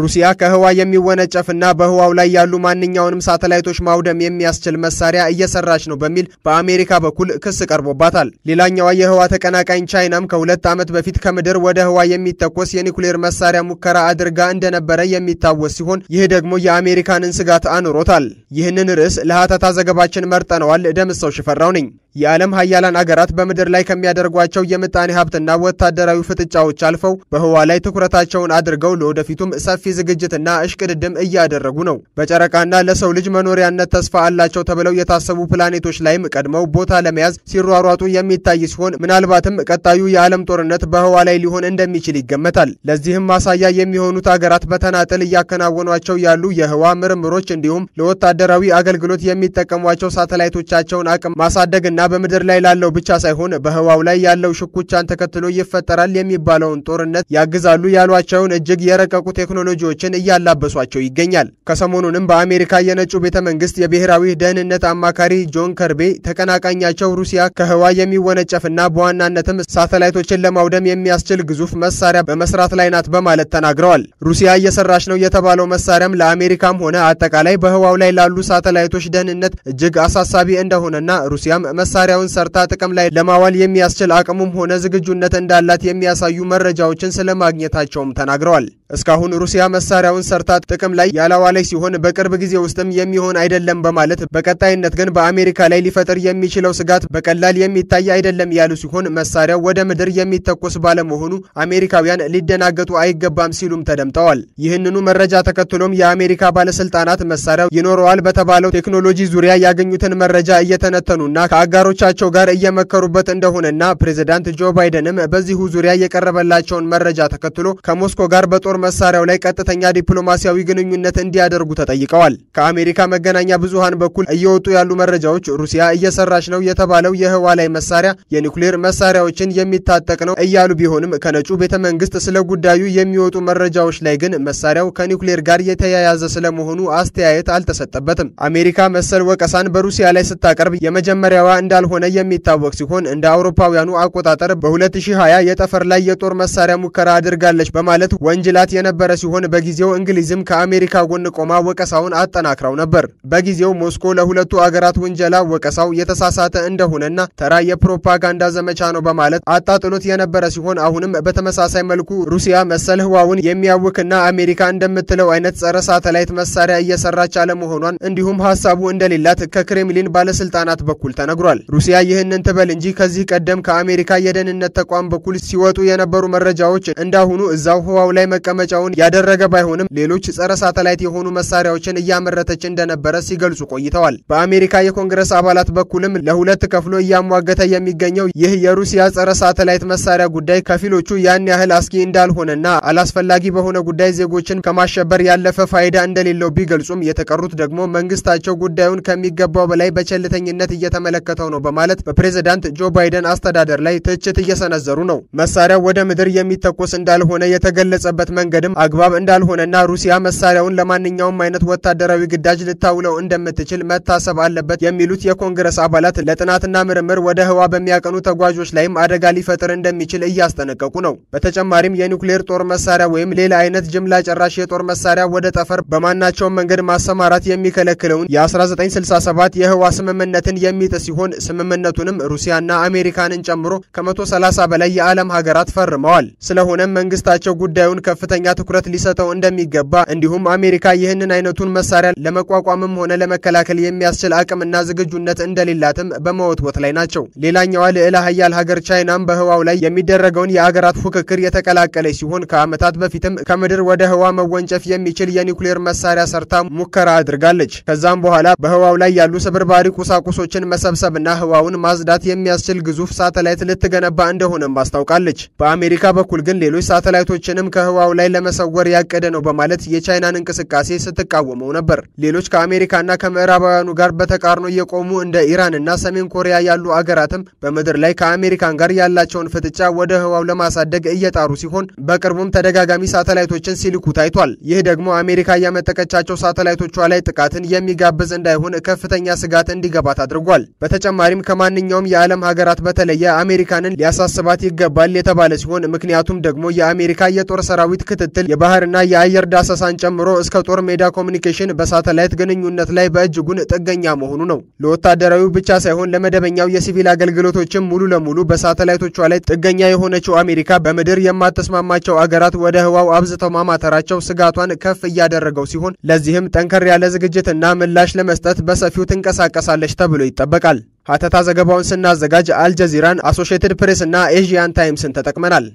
ሩሲያ ከህዋ የሚወነጨፍና በህዋው ላይ ያሉ ማንኛውንም ሳተላይቶች ማውደም የሚያስችል መሳሪያ እየሰራች ነው በሚል በአሜሪካ በኩል ክስ ቀርቦባታል። ሌላኛዋ የህዋ ተቀናቃኝ ቻይናም ከሁለት ዓመት በፊት ከምድር ወደ ህዋ የሚተኮስ የኒኩሌር መሳሪያ ሙከራ አድርጋ እንደነበረ የሚታወስ ሲሆን ይህ ደግሞ የአሜሪካንን ስጋት አኑሮታል። ይህንን ርዕስ ለሀተታ ዘገባችን መርጠነዋል። ደምሰው ሽፈራው ነኝ። የዓለም ሀያላን አገራት በምድር ላይ ከሚያደርጓቸው የምጣኔ ሀብትና ወታደራዊ ፍጥጫዎች አልፈው በህዋ ላይ ትኩረታቸውን አድርገው ለወደፊቱም ሰፊ ዝግጅትና እሽቅድድም እያደረጉ ነው። በጨረቃና ለሰው ልጅ መኖሪያነት ተስፋ አላቸው ተብለው የታሰቡ ፕላኔቶች ላይም ቀድመው ቦታ ለመያዝ ሲሯሯጡ የሚታይ ሲሆን ምናልባትም ቀጣዩ የዓለም ጦርነት በህዋ ላይ ሊሆን እንደሚችል ይገመታል። ለዚህም ማሳያ የሚሆኑት አገራት በተናጥል እያከናወኗቸው ያሉ የህዋ ምርምሮች እንዲሁም ለወታደራዊ አገልግሎት የሚጠቀሟቸው ሳተላይቶቻቸውን አቅም ማሳደግና በምድር ላይ ላለው ብቻ ሳይሆን በህዋው ላይ ያለው ሽኩቻን ተከትሎ ይፈጠራል የሚባለውን ጦርነት ያግዛሉ ያሏቸውን እጅግ የረቀቁ ቴክኖሎጂዎችን እያላበሷቸው ይገኛል። ከሰሞኑንም በአሜሪካ የነጩ ቤተ መንግስት የብሔራዊ ደህንነት አማካሪ ጆን ከርቤ ተቀናቃኛቸው ሩሲያ ከህዋ የሚወነጨፍና በዋናነትም ሳተላይቶችን ለማውደም የሚያስችል ግዙፍ መሳሪያ በመስራት ላይ ናት በማለት ተናግረዋል። ሩሲያ እየሰራች ነው የተባለው መሳሪያም ለአሜሪካም ሆነ አጠቃላይ በህዋው ላይ ላሉ ሳተላይቶች ደህንነት እጅግ አሳሳቢ እንደሆነና ሩሲያም መ። መሳሪያውን ሰርታ ጥቅም ላይ ለማዋል የሚያስችል አቅሙም ሆነ ዝግጁነት እንዳላት የሚያሳዩ መረጃዎችን ስለማግኘታቸውም ተናግረዋል። እስካሁን ሩሲያ መሳሪያውን ሰርታ ጥቅም ላይ ያላዋለች ሲሆን በቅርብ ጊዜ ውስጥም የሚሆን አይደለም በማለት በቀጣይነት ግን በአሜሪካ ላይ ሊፈጥር የሚችለው ስጋት በቀላል የሚታይ አይደለም ያሉ ሲሆን መሳሪያው ወደ ምድር የሚተኮስ ባለመሆኑ አሜሪካውያን ሊደናገጡ አይገባም ሲሉም ተደምጠዋል። ይህንኑ መረጃ ተከትሎም የአሜሪካ ባለስልጣናት መሳሪያው ይኖረዋል በተባለው ቴክኖሎጂ ዙሪያ ያገኙትን መረጃ እየተነተኑና ከአጋሮቻቸው ጋር እየመከሩበት እንደሆነና ፕሬዚዳንት ጆ ባይደንም በዚሁ ዙሪያ የቀረበላቸውን መረጃ ተከትሎ ከሞስኮ ጋር በጦር መሳሪያው ላይ ቀጥተኛ ዲፕሎማሲያዊ ግንኙነት እንዲያደርጉ ተጠይቀዋል። ከአሜሪካ መገናኛ ብዙሃን በኩል እየወጡ ያሉ መረጃዎች ሩሲያ እየሰራች ነው የተባለው የህዋ ላይ መሳሪያ የኒውክሌር መሳሪያዎችን የሚታጠቅ ነው እያሉ ቢሆንም ከነጩ ቤተ መንግስት ስለ ጉዳዩ የሚወጡ መረጃዎች ላይ ግን መሳሪያው ከኒውክሌር ጋር የተያያዘ ስለመሆኑ አስተያየት አልተሰጠበትም። አሜሪካ መሰል ወቀሳን በሩሲያ ላይ ስታቀርብ የመጀመሪያዋ እንዳልሆነ የሚታወቅ ሲሆን እንደ አውሮፓውያኑ አቆጣጠር በ2020 የጠፈር ላይ የጦር መሳሪያ ሙከራ አድርጋለች በማለት ወንጅላት የነበረ ሲሆን በጊዜው እንግሊዝም ከአሜሪካ ጎን ቆማ ወቀሳውን አጠናክረው ነበር። በጊዜው ሞስኮ ለሁለቱ አገራት ውንጀላ ወቀሳው የተሳሳተ እንደሆነና ተራ የፕሮፓጋንዳ ዘመቻ ነው በማለት አጣጥሎት የነበረ ሲሆን አሁንም በተመሳሳይ መልኩ ሩሲያ መሰል ህዋውን የሚያውክና አሜሪካ እንደምትለው አይነት ጸረ ሳተላይት መሳሪያ እየሰራች አለመሆኗን እንዲሁም ሀሳቡ እንደሌላት ከክሬምሊን ባለስልጣናት በኩል ተነግሯል። ሩሲያ ይህንን ትበል እንጂ ከዚህ ቀደም ከአሜሪካ የደህንነት ተቋም በኩል ሲወጡ የነበሩ መረጃዎች እንዳሁኑ እዛው ህዋው ላይ መቀ ማስቀመጫውን ያደረገ ባይሆንም ሌሎች ጸረ ሳተላይት የሆኑ መሳሪያዎችን እያመረተች እንደነበረ ሲገልጹ ቆይተዋል። በአሜሪካ የኮንግረስ አባላት በኩልም ለሁለት ከፍሎ እያሟገተ የሚገኘው ይህ የሩሲያ ጸረ ሳተላይት መሳሪያ ጉዳይ ከፊሎቹ ያን ያህል አስጊ እንዳልሆነና አላስፈላጊ በሆነ ጉዳይ ዜጎችን ከማሸበር ያለፈ ፋይዳ እንደሌለው ቢገልጹም የተቀሩት ደግሞ መንግስታቸው ጉዳዩን ከሚገባው በላይ በቸልተኝነት እየተመለከተው ነው በማለት በፕሬዝዳንት ጆ ባይደን አስተዳደር ላይ ትችት እየሰነዘሩ ነው። መሳሪያው ወደ ምድር የሚተኮስ እንዳልሆነ የተገለጸበት መንገድም አግባብ እንዳልሆነና ሩሲያ መሳሪያውን ለማንኛውም አይነት ወታደራዊ ግዳጅ ልታውለው እንደምትችል መታሰብ አለበት የሚሉት የኮንግረስ አባላት ለጥናትና ምርምር ወደ ህዋ በሚያቀኑ ተጓዦች ላይም አደጋ ሊፈጥር እንደሚችል እያስጠነቀቁ ነው። በተጨማሪም የኒውክሌር ጦር መሳሪያ ወይም ሌላ አይነት ጅምላ ጨራሽ የጦር መሳሪያ ወደ ጠፈር በማናቸውም መንገድ ማሰማራት የሚከለክለውን የ1967 የህዋ ስምምነትን የሚጥስ ሲሆን ስምምነቱንም ሩሲያና አሜሪካንን ጨምሮ ከ130 በላይ የዓለም ሀገራት ፈርመዋል። ስለሆነም መንግስታቸው ጉዳዩን ከፍተ ከፍተኛ ትኩረት ሊሰጠው እንደሚገባ እንዲሁም አሜሪካ ይህንን አይነቱን መሳሪያ ለመቋቋምም ሆነ ለመከላከል የሚያስችል አቅምና ዝግጁነት እንደሌላትም በመወትወት ላይ ናቸው። ሌላኛዋ ልዕለ ሀያል ሀገር ቻይናም በህዋው ላይ የሚደረገውን የአገራት ፉክክር የተቀላቀለች ሲሆን ከዓመታት በፊትም ከምድር ወደ ህዋ መወንጨፍ የሚችል የኒውክሌር መሳሪያ ሰርታ ሙከራ አድርጋለች። ከዛም በኋላ በህዋው ላይ ያሉ ስብርባሪ ቁሳቁሶችን መሰብሰብና ህዋውን ማጽዳት የሚያስችል ግዙፍ ሳተላይት ልትገነባ እንደሆነም አስታውቃለች። በአሜሪካ በኩል ግን ሌሎች ሳተላይቶችንም ከህዋው ላይ ላይ ለመሰወር ያቀደ ነው በማለት የቻይናን እንቅስቃሴ ስትቃወመው ነበር። ሌሎች ከአሜሪካና ከምዕራባውያኑ ጋር በተቃርኖ የቆሙ እንደ ኢራንና ሰሜን ኮሪያ ያሉ አገራትም በምድር ላይ ከአሜሪካን ጋር ያላቸውን ፍጥጫ ወደ ህዋው ለማሳደግ እየጣሩ ሲሆን በቅርቡም ተደጋጋሚ ሳተላይቶችን ሲልኩ ታይቷል። ይህ ደግሞ አሜሪካ ያመጠቀቻቸው ሳተላይቶቿ ላይ ጥቃትን የሚጋብዝ እንዳይሆን ከፍተኛ ስጋት እንዲገባት አድርጓል። በተጨማሪም ከማንኛውም የዓለም ሀገራት በተለየ አሜሪካንን ሊያሳስባት ይገባል የተባለ ሲሆን ምክንያቱም ደግሞ የአሜሪካ የጦር ሰራዊት ክትትል፣ የባህርና የአየር ዳሰሳን ጨምሮ እስከ ጦር ሜዳ ኮሚኒኬሽን በሳተላይት ግንኙነት ላይ በእጅጉን ጥገኛ መሆኑ ነው። ለወታደራዊ ብቻ ሳይሆን ለመደበኛው የሲቪል አገልግሎቶችም ሙሉ ለሙሉ በሳተላይቶቿ ላይ ጥገኛ የሆነችው አሜሪካ በምድር የማተስማማቸው አገራት ወደ ህዋው አብዝተው ማማተራቸው ስጋቷን ከፍ እያደረገው ሲሆን ለዚህም ጠንከር ያለ ዝግጅትና ምላሽ ለመስጠት በሰፊው ትንቀሳቀሳለች ተብሎ ይጠበቃል። ሀተታ ዘገባውን ስናዘጋጅ አልጀዚራን፣ አሶሺየትድ ፕሬስ እና ኤዥያን ታይምስን ተጠቅመናል።